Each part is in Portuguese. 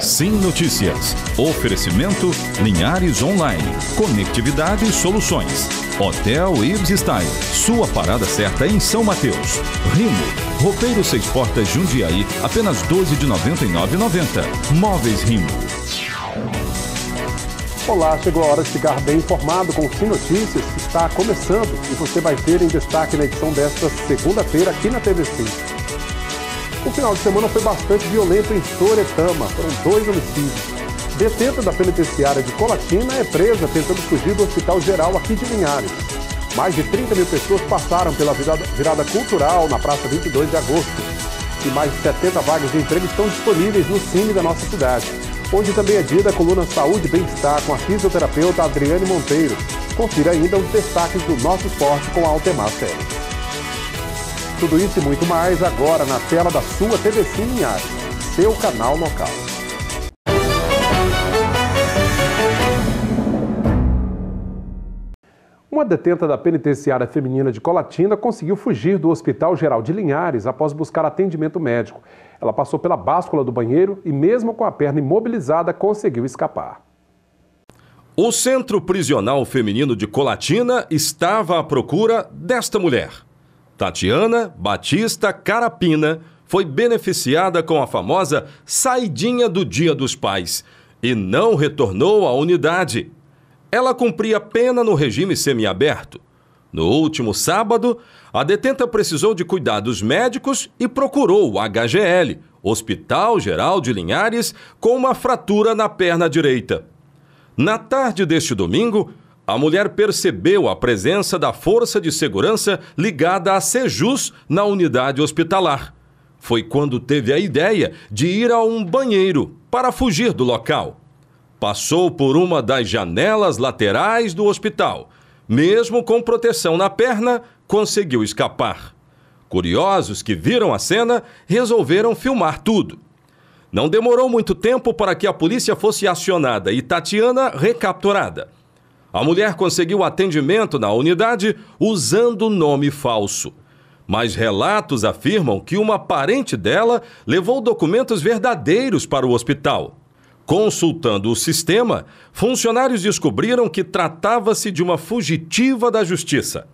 Sim Notícias. Oferecimento Linhares Online. Conectividade e soluções. Hotel Ibs Style. Sua parada certa em São Mateus. Rimo. Roteiro Seis Portas Jundiaí. Apenas 12 de 99,90. Móveis Rimo. Olá, chegou a hora de ficar bem informado com Sim Notícias. Está começando e você vai ter em destaque na edição desta segunda-feira aqui na TV Sim. O final de semana foi bastante violento em Soretama, foram dois homicídios. Detenta da penitenciária de Colatina é presa tentando fugir do Hospital Geral aqui de Linhares. Mais de 30 mil pessoas passaram pela virada, cultural na Praça 22 de Agosto. E mais de 70 vagas de emprego estão disponíveis no Cine da nossa cidade. Hoje também é dia da coluna Saúde e Bem-Estar com a fisioterapeuta Adriane Monteiro. Confira ainda os destaques do nosso esporte com a Altemar Série. Tudo isso e muito mais agora na tela da sua TV Linhares, seu canal local. Uma detenta da penitenciária feminina de Colatina conseguiu fugir do Hospital Geral de Linhares após buscar atendimento médico. Ela passou pela báscula do banheiro e, mesmo com a perna imobilizada, conseguiu escapar. O Centro Prisional Feminino de Colatina estava à procura desta mulher. Tatiana Batista Carapina foi beneficiada com a famosa saidinha do Dia dos Pais e não retornou à unidade. Ela cumpria pena no regime semiaberto. No último sábado, a detenta precisou de cuidados médicos e procurou o HGL, Hospital Geral de Linhares, com uma fratura na perna direita. Na tarde deste domingo, a mulher percebeu a presença da força de segurança ligada à Sejus na unidade hospitalar. Foi quando teve a ideia de ir a um banheiro para fugir do local. Passou por uma das janelas laterais do hospital. Mesmo com proteção na perna, conseguiu escapar. Curiosos que viram a cena resolveram filmar tudo. Não demorou muito tempo para que a polícia fosse acionada e Tatiana recapturada. A mulher conseguiu atendimento na unidade usando nome falso. Mas relatos afirmam que uma parente dela levou documentos verdadeiros para o hospital. Consultando o sistema, funcionários descobriram que tratava-se de uma fugitiva da justiça.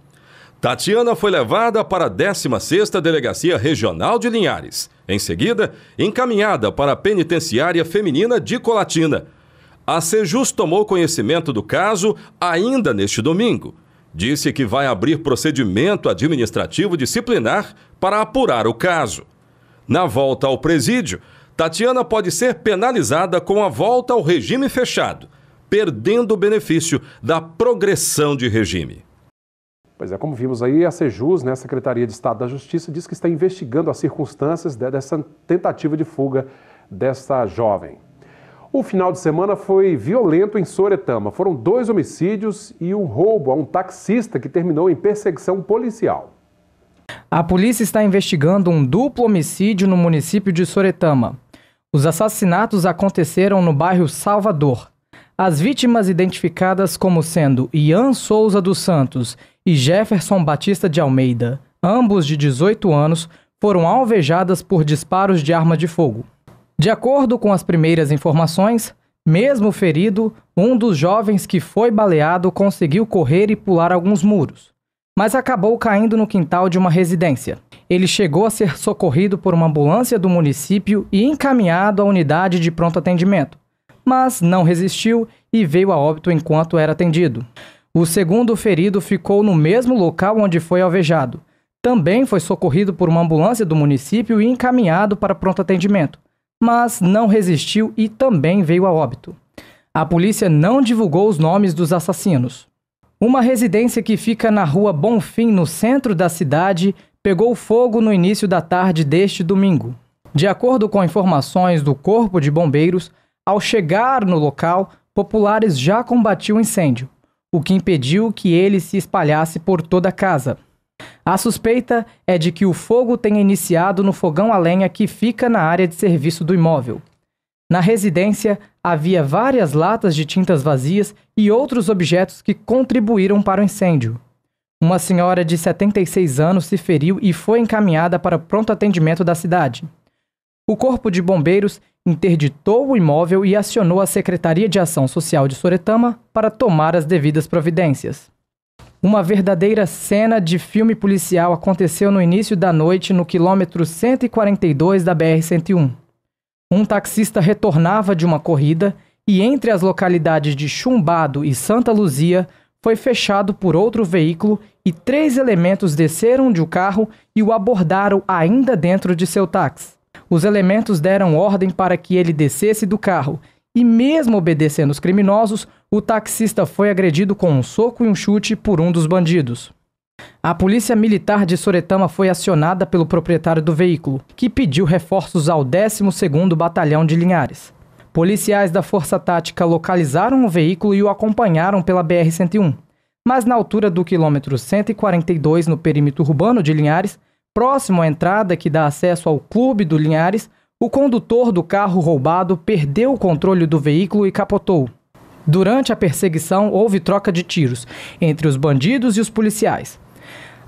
Tatiana foi levada para a 16ª Delegacia Regional de Linhares. Em seguida, encaminhada para a Penitenciária Feminina de Colatina, a Sejus tomou conhecimento do caso ainda neste domingo. Disse que vai abrir procedimento administrativo disciplinar para apurar o caso. Na volta ao presídio, Tatiana pode ser penalizada com a volta ao regime fechado, perdendo o benefício da progressão de regime. Pois é, como vimos aí, a Sejus, né, a Secretaria de Estado da Justiça, diz que está investigando as circunstâncias né, dessa tentativa de fuga dessa jovem. O final de semana foi violento em Soretama. Foram dois homicídios e um roubo a um taxista que terminou em perseguição policial. A polícia está investigando um duplo homicídio no município de Soretama. Os assassinatos aconteceram no bairro Salvador. As vítimas identificadas como sendo Ian Souza dos Santos e Jefferson Batista de Almeida, ambos de 18 anos, foram alvejadas por disparos de arma de fogo. De acordo com as primeiras informações, mesmo ferido, um dos jovens que foi baleado conseguiu correr e pular alguns muros, mas acabou caindo no quintal de uma residência. Ele chegou a ser socorrido por uma ambulância do município e encaminhado à unidade de pronto atendimento, mas não resistiu e veio a óbito enquanto era atendido. O segundo ferido ficou no mesmo local onde foi alvejado. Também foi socorrido por uma ambulância do município e encaminhado para pronto atendimento mas não resistiu e também veio a óbito. A polícia não divulgou os nomes dos assassinos. Uma residência que fica na rua Bonfim, no centro da cidade, pegou fogo no início da tarde deste domingo. De acordo com informações do Corpo de Bombeiros, ao chegar no local, populares já combatiam o incêndio, o que impediu que ele se espalhasse por toda a casa. A suspeita é de que o fogo tenha iniciado no fogão a lenha que fica na área de serviço do imóvel. Na residência, havia várias latas de tintas vazias e outros objetos que contribuíram para o incêndio. Uma senhora de 76 anos se feriu e foi encaminhada para o pronto atendimento da cidade. O Corpo de Bombeiros interditou o imóvel e acionou a Secretaria de Ação Social de Soretama para tomar as devidas providências. Uma verdadeira cena de filme policial aconteceu no início da noite no quilômetro 142 da BR-101. Um taxista retornava de uma corrida e, entre as localidades de Chumbado e Santa Luzia, foi fechado por outro veículo e três elementos desceram de o um carro e o abordaram ainda dentro de seu táxi. Os elementos deram ordem para que ele descesse do carro e mesmo obedecendo os criminosos, o taxista foi agredido com um soco e um chute por um dos bandidos. A polícia militar de Soretama foi acionada pelo proprietário do veículo, que pediu reforços ao 12º Batalhão de Linhares. Policiais da Força Tática localizaram o veículo e o acompanharam pela BR-101. Mas na altura do quilômetro 142 no perímetro urbano de Linhares, próximo à entrada que dá acesso ao Clube do Linhares, o condutor do carro roubado perdeu o controle do veículo e capotou. Durante a perseguição, houve troca de tiros entre os bandidos e os policiais.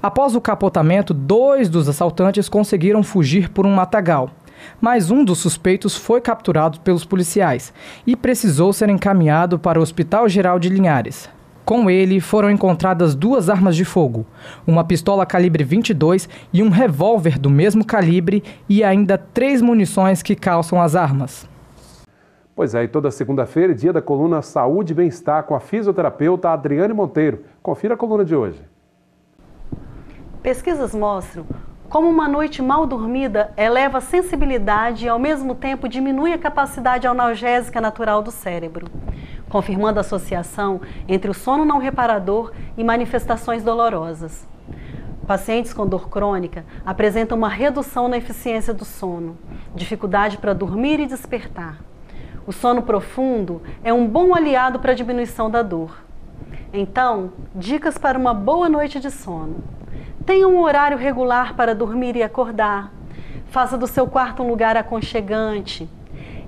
Após o capotamento, dois dos assaltantes conseguiram fugir por um matagal, mas um dos suspeitos foi capturado pelos policiais e precisou ser encaminhado para o Hospital Geral de Linhares. Com ele foram encontradas duas armas de fogo, uma pistola calibre 22 e um revólver do mesmo calibre e ainda três munições que calçam as armas. Pois é, e toda segunda-feira, dia da coluna Saúde e Bem-Estar com a fisioterapeuta Adriane Monteiro. Confira a coluna de hoje. Pesquisas mostram como uma noite mal dormida eleva a sensibilidade e ao mesmo tempo diminui a capacidade analgésica natural do cérebro confirmando a associação entre o sono não reparador e manifestações dolorosas. Pacientes com dor crônica apresentam uma redução na eficiência do sono, dificuldade para dormir e despertar. O sono profundo é um bom aliado para a diminuição da dor. Então, dicas para uma boa noite de sono. Tenha um horário regular para dormir e acordar. Faça do seu quarto um lugar aconchegante,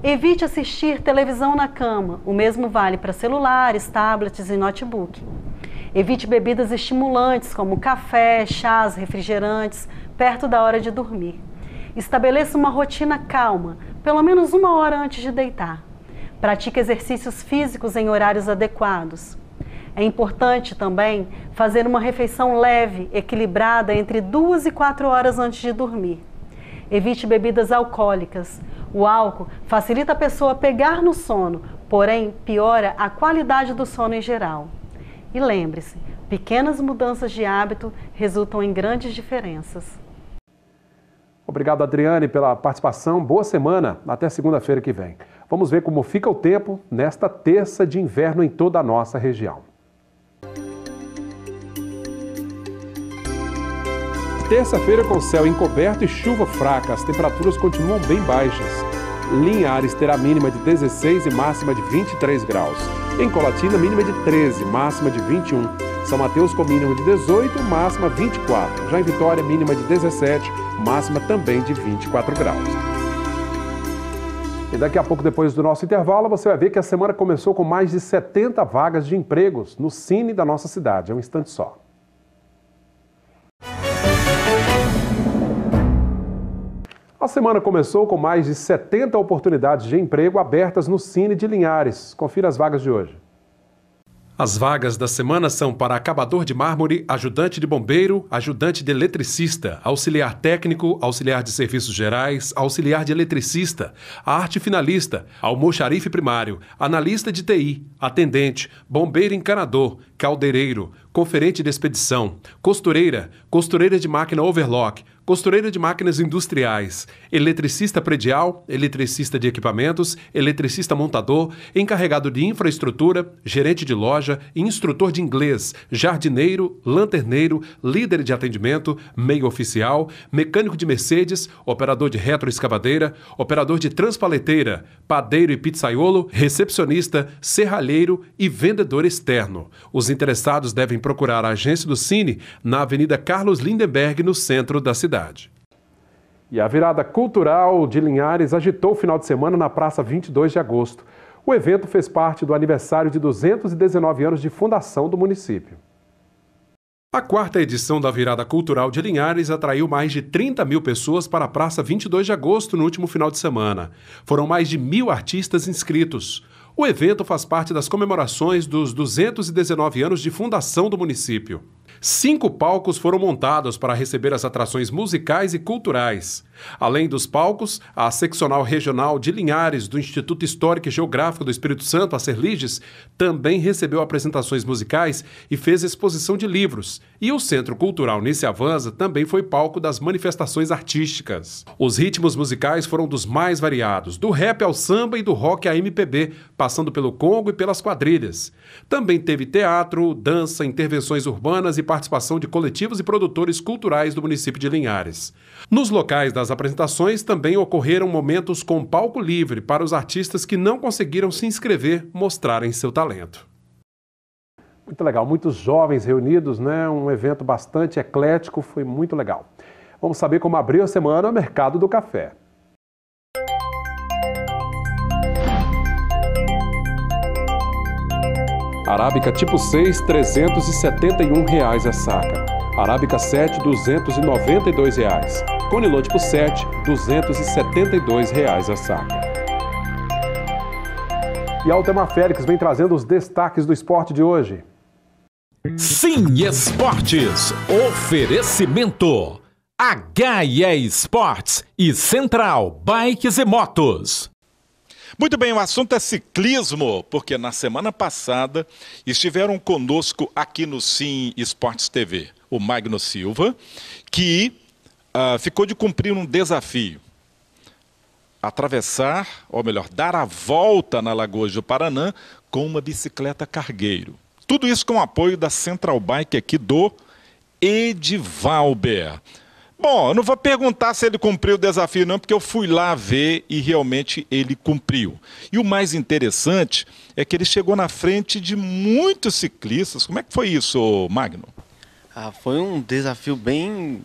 Evite assistir televisão na cama. O mesmo vale para celulares, tablets e notebook. Evite bebidas estimulantes como café, chás, refrigerantes perto da hora de dormir. Estabeleça uma rotina calma, pelo menos uma hora antes de deitar. Pratique exercícios físicos em horários adequados. É importante também fazer uma refeição leve, equilibrada entre duas e quatro horas antes de dormir. Evite bebidas alcoólicas. O álcool facilita a pessoa pegar no sono, porém piora a qualidade do sono em geral. E lembre-se, pequenas mudanças de hábito resultam em grandes diferenças. Obrigado, Adriane, pela participação. Boa semana. Até segunda-feira que vem. Vamos ver como fica o tempo nesta terça de inverno em toda a nossa região. Terça-feira com céu encoberto e chuva fraca, as temperaturas continuam bem baixas. Linhares terá mínima de 16 e máxima de 23 graus. Em Colatina, mínima de 13, máxima de 21. São Mateus com mínima de 18, máxima 24. Já em Vitória, mínima de 17, máxima também de 24 graus. E daqui a pouco, depois do nosso intervalo, você vai ver que a semana começou com mais de 70 vagas de empregos no Cine da nossa cidade. É um instante só. A semana começou com mais de 70 oportunidades de emprego abertas no Cine de Linhares. Confira as vagas de hoje. As vagas da semana são para acabador de mármore, ajudante de bombeiro, ajudante de eletricista, auxiliar técnico, auxiliar de serviços gerais, auxiliar de eletricista, arte finalista, almoxarife primário, analista de TI, atendente, bombeiro encanador, caldeireiro, conferente de expedição, costureira, costureira de máquina overlock, costureira de máquinas industriais, eletricista predial, eletricista de equipamentos, eletricista montador, encarregado de infraestrutura, gerente de loja, instrutor de inglês, jardineiro, lanterneiro, líder de atendimento, meio oficial, mecânico de Mercedes, operador de retroescavadeira, operador de transpaleteira, padeiro e pizzaiolo, recepcionista, serralheiro e vendedor externo. Os interessados devem procurar a agência do Cine na Avenida Carlos Lindenberg, no centro da cidade cidade. E a virada cultural de Linhares agitou o final de semana na Praça 22 de Agosto. O evento fez parte do aniversário de 219 anos de fundação do município. A quarta edição da Virada Cultural de Linhares atraiu mais de 30 mil pessoas para a Praça 22 de Agosto no último final de semana. Foram mais de mil artistas inscritos. O evento faz parte das comemorações dos 219 anos de fundação do município. Cinco palcos foram montados para receber as atrações musicais e culturais. Além dos palcos, a seccional regional de Linhares do Instituto Histórico e Geográfico do Espírito Santo, a Serliges, também recebeu apresentações musicais e fez exposição de livros. E o Centro Cultural Nice Avanza também foi palco das manifestações artísticas. Os ritmos musicais foram dos mais variados, do rap ao samba e do rock à MPB, passando pelo Congo e pelas quadrilhas. Também teve teatro, dança, intervenções urbanas e participação de coletivos e produtores culturais do município de Linhares. Nos locais das nas apresentações também ocorreram momentos com palco livre para os artistas que não conseguiram se inscrever mostrarem seu talento. Muito legal, muitos jovens reunidos, né? Um evento bastante eclético, foi muito legal. Vamos saber como abriu a semana o mercado do café. Arábica tipo 6, R$ 371 reais a saca. Arábica 7, R$ 292 reais. Conilon tipo 7, R$ 272,00 a saca. E a Altema Félix vem trazendo os destaques do esporte de hoje. Sim Esportes. Oferecimento. HE Esportes e Central Bikes e Motos. Muito bem, o assunto é ciclismo, porque na semana passada estiveram conosco aqui no Sim Esportes TV o Magno Silva, que ah, ficou de cumprir um desafio. Atravessar, ou melhor, dar a volta na Lagoa do Paranã com uma bicicleta cargueiro. Tudo isso com o apoio da Central Bike aqui do Edivalber. Bom, eu não vou perguntar se ele cumpriu o desafio, não, porque eu fui lá ver e realmente ele cumpriu. E o mais interessante é que ele chegou na frente de muitos ciclistas. Como é que foi isso, Magno? Ah, foi um desafio bem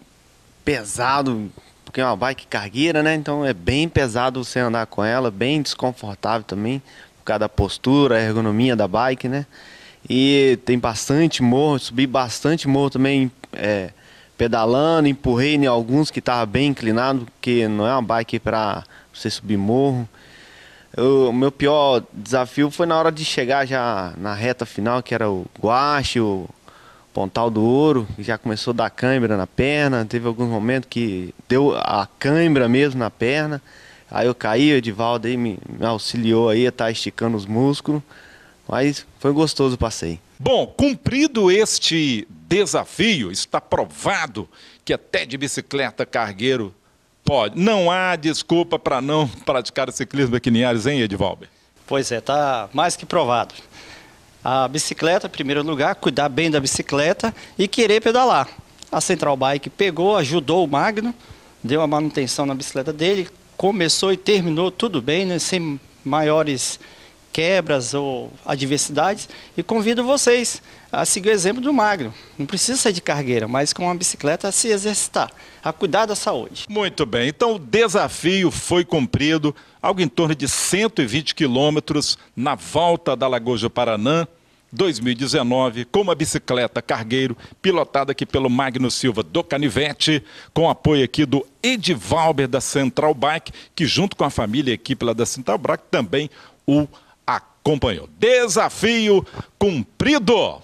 pesado, porque é uma bike cargueira, né? Então é bem pesado você andar com ela, bem desconfortável também, por causa da postura, a ergonomia da bike, né? E tem bastante morro, subi bastante morro também é, pedalando, empurrei em alguns que tava bem inclinado, porque não é uma bike para você subir morro. O meu pior desafio foi na hora de chegar já na reta final, que era o guache, o Pontal do Ouro, já começou a dar cãibra na perna, teve alguns momentos que deu a cãibra mesmo na perna. Aí eu caí, o Edivaldo aí me, me auxiliou aí a estar tá esticando os músculos, mas foi gostoso o passeio. Bom, cumprido este desafio, está provado que até de bicicleta cargueiro pode. Não há desculpa para não praticar o ciclismo aqui hein, Edivaldo? Pois é, tá mais que provado a bicicleta em primeiro lugar, cuidar bem da bicicleta e querer pedalar. A Central Bike pegou, ajudou o Magno, deu a manutenção na bicicleta dele, começou e terminou tudo bem, né, sem maiores quebras ou adversidades e convido vocês a seguir o exemplo do magro. Não precisa ser de cargueira, mas com uma bicicleta a se exercitar, a cuidar da saúde. Muito bem, então o desafio foi cumprido, algo em torno de 120 quilômetros na volta da Lagoa do Paranã. 2019, com uma bicicleta cargueiro, pilotada aqui pelo Magno Silva do Canivete, com apoio aqui do Edvalber da Central Bike, que junto com a família e equipe lá da Central Bike também o acompanhou. Desafio cumprido.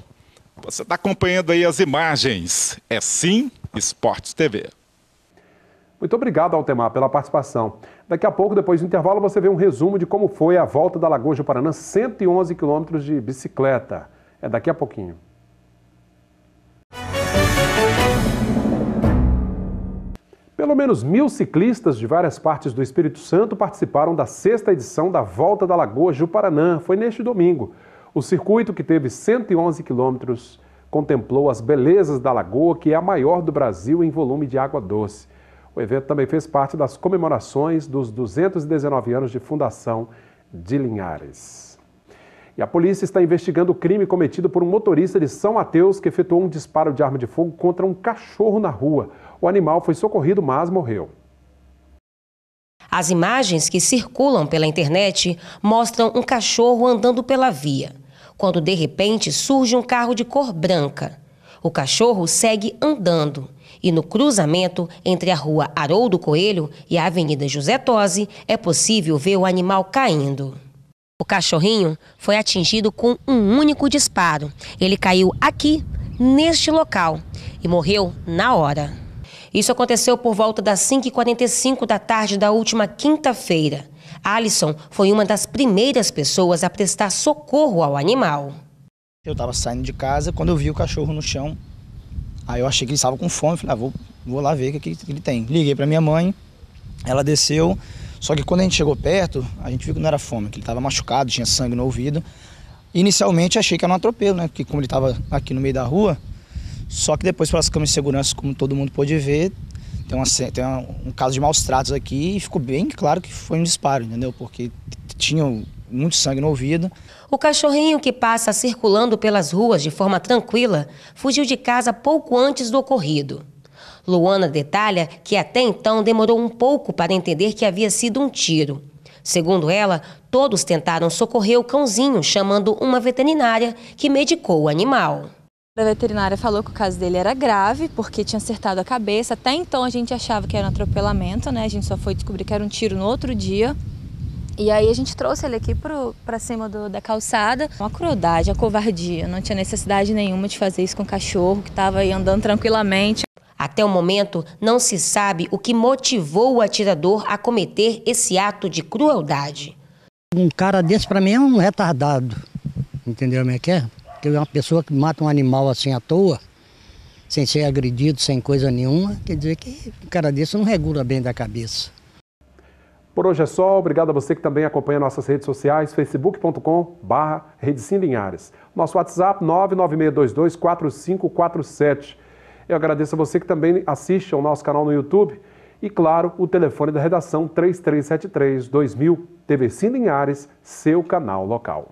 Você está acompanhando aí as imagens. É Sim Esportes TV. Muito obrigado, Altemar, pela participação. Daqui a pouco, depois do intervalo, você vê um resumo de como foi a volta da Lagoa do Paraná 111 quilômetros de bicicleta. É daqui a pouquinho. Pelo menos mil ciclistas de várias partes do Espírito Santo participaram da sexta edição da Volta da Lagoa Juparanã. Foi neste domingo. O circuito, que teve 111 quilômetros, contemplou as belezas da lagoa, que é a maior do Brasil em volume de água doce. O evento também fez parte das comemorações dos 219 anos de fundação de Linhares. E a polícia está investigando o crime cometido por um motorista de São Mateus que efetuou um disparo de arma de fogo contra um cachorro na rua. O animal foi socorrido, mas morreu. As imagens que circulam pela internet mostram um cachorro andando pela via, quando de repente surge um carro de cor branca. O cachorro segue andando e no cruzamento entre a rua Haroldo Coelho e a Avenida José Tosi é possível ver o animal caindo. O cachorrinho foi atingido com um único disparo. Ele caiu aqui, neste local, e morreu na hora. Isso aconteceu por volta das 5h45 da tarde da última quinta-feira. Alison foi uma das primeiras pessoas a prestar socorro ao animal. Eu estava saindo de casa quando eu vi o cachorro no chão. Aí eu achei que ele estava com fome. Falei, ah, vou, vou lá ver o que, que ele tem. Liguei para minha mãe, ela desceu. Só que quando a gente chegou perto, a gente viu que não era fome, que ele estava machucado, tinha sangue no ouvido. Inicialmente achei que era um atropelo, né? Porque como ele estava aqui no meio da rua, só que depois pelas câmeras de segurança, como todo mundo pôde ver, tem, uma, tem um caso de maus tratos aqui e ficou bem claro que foi um disparo, entendeu? Porque tinha muito sangue no ouvido. O cachorrinho que passa circulando pelas ruas de forma tranquila fugiu de casa pouco antes do ocorrido. Luana detalha que até então demorou um pouco para entender que havia sido um tiro. Segundo ela, todos tentaram socorrer o cãozinho, chamando uma veterinária que medicou o animal. A veterinária falou que o caso dele era grave, porque tinha acertado a cabeça. Até então a gente achava que era um atropelamento, né? A gente só foi descobrir que era um tiro no outro dia. E aí a gente trouxe ele aqui para cima do, da calçada. Uma crueldade, uma covardia. Não tinha necessidade nenhuma de fazer isso com o cachorro que estava aí andando tranquilamente. Até o momento, não se sabe o que motivou o atirador a cometer esse ato de crueldade. Um cara desse, para mim, é um retardado. Entendeu como é que é? Porque é uma pessoa que mata um animal assim à toa, sem ser agredido, sem coisa nenhuma, quer dizer que um cara desse não regula bem da cabeça. Por hoje é só. Obrigado a você que também acompanha nossas redes sociais, facebook.com Nosso WhatsApp 996224547. Eu agradeço a você que também assiste ao nosso canal no YouTube. E claro, o telefone da redação 3373 2000, TV Sim Linhares, seu canal local.